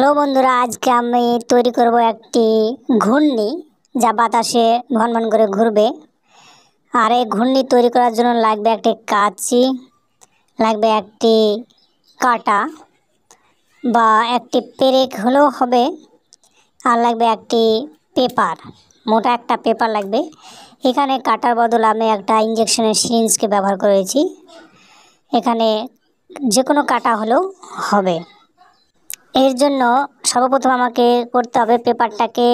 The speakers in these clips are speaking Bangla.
হ্যালো বন্ধুরা আজকে আমি তৈরি করব একটি ঘূর্ণি যা বাতাসে ভনভন করে ঘুরবে আর এই ঘূর্ণি তৈরি করার জন্য লাগবে একটি কাঁচি লাগবে একটি কাটা বা একটি পেরেক হলেও হবে আর লাগবে একটি পেপার মোটা একটা পেপার লাগবে এখানে কাটার বদল আমি একটা ইঞ্জেকশনের সিরিঞ্জকে ব্যবহার করেছি এখানে যে কোনো কাটা হলেও হবে এর জন্য সর্বপ্রথম আমাকে করতে হবে পেপারটাকে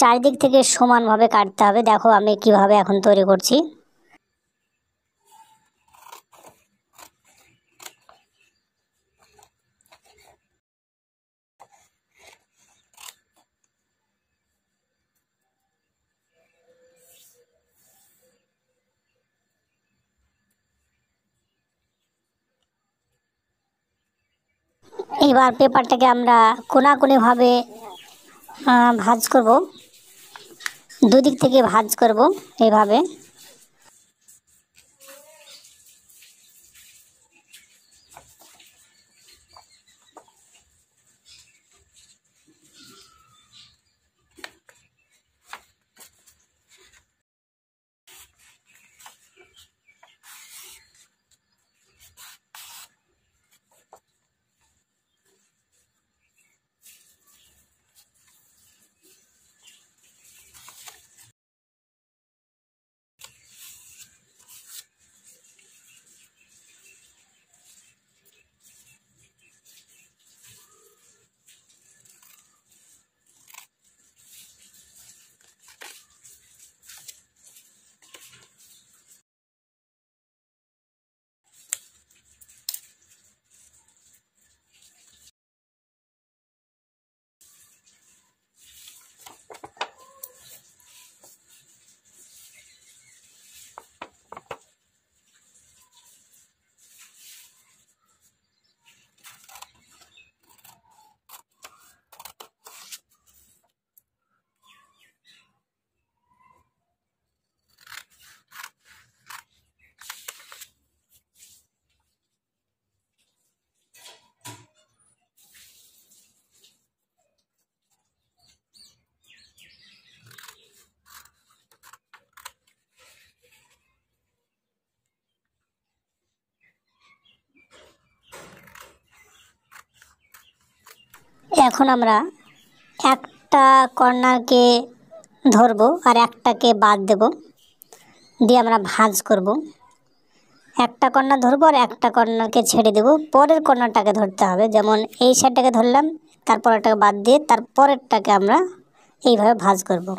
চারিদিক থেকে সমানভাবে কাটতে হবে দেখো আমি কিভাবে এখন তৈরি করছি এবার পেপারটাকে আমরা কোনাকুনিভাবে ভাজ করব দুদিক থেকে ভাজ করব এইভাবে এখন আমরা একটা কর্নারকে ধরবো আর একটাকে বাদ দেব দিয়ে আমরা ভাঁজ করব একটা কর্নার ধরবো আর একটা কর্নারকে ছেড়ে দেব পরের কর্নারটাকে ধরতে হবে যেমন এই সাইডটাকে ধরলাম তারপরেরটাকে বাদ দিয়ে তারপরেরটাকে আমরা এইভাবে ভাঁজ করবো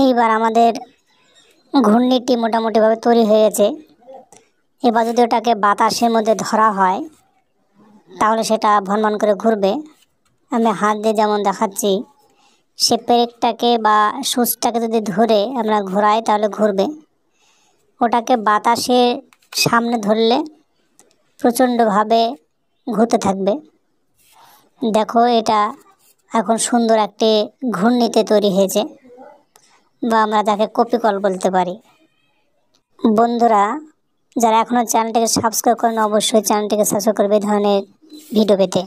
এইবার আমাদের ঘূর্ণিটি মোটামুটিভাবে তৈরি হয়েছে এবার যদি ওটাকে বাতাসের মধ্যে ধরা হয় তাহলে সেটা ভনভন করে ঘুরবে আমি হাত দিয়ে যেমন দেখাচ্ছি সে পেরেকটাকে বা সুচটাকে যদি ধরে আমরা ঘোরাই তাহলে ঘুরবে ওটাকে বাতাসের সামনে ধরলে প্রচণ্ডভাবে ঘুরতে থাকবে দেখো এটা এখন সুন্দর একটি ঘূর্ণিতে তৈরি হয়েছে বা আমরা যাকে কপি কল বলতে পারি বন্ধুরা যারা এখনও চ্যানেলটিকে সাবস্ক্রাইব করেন অবশ্যই চ্যানেলটিকে সাবস্ক্রাইব করবে এই ধরনের ভিডিও পেতে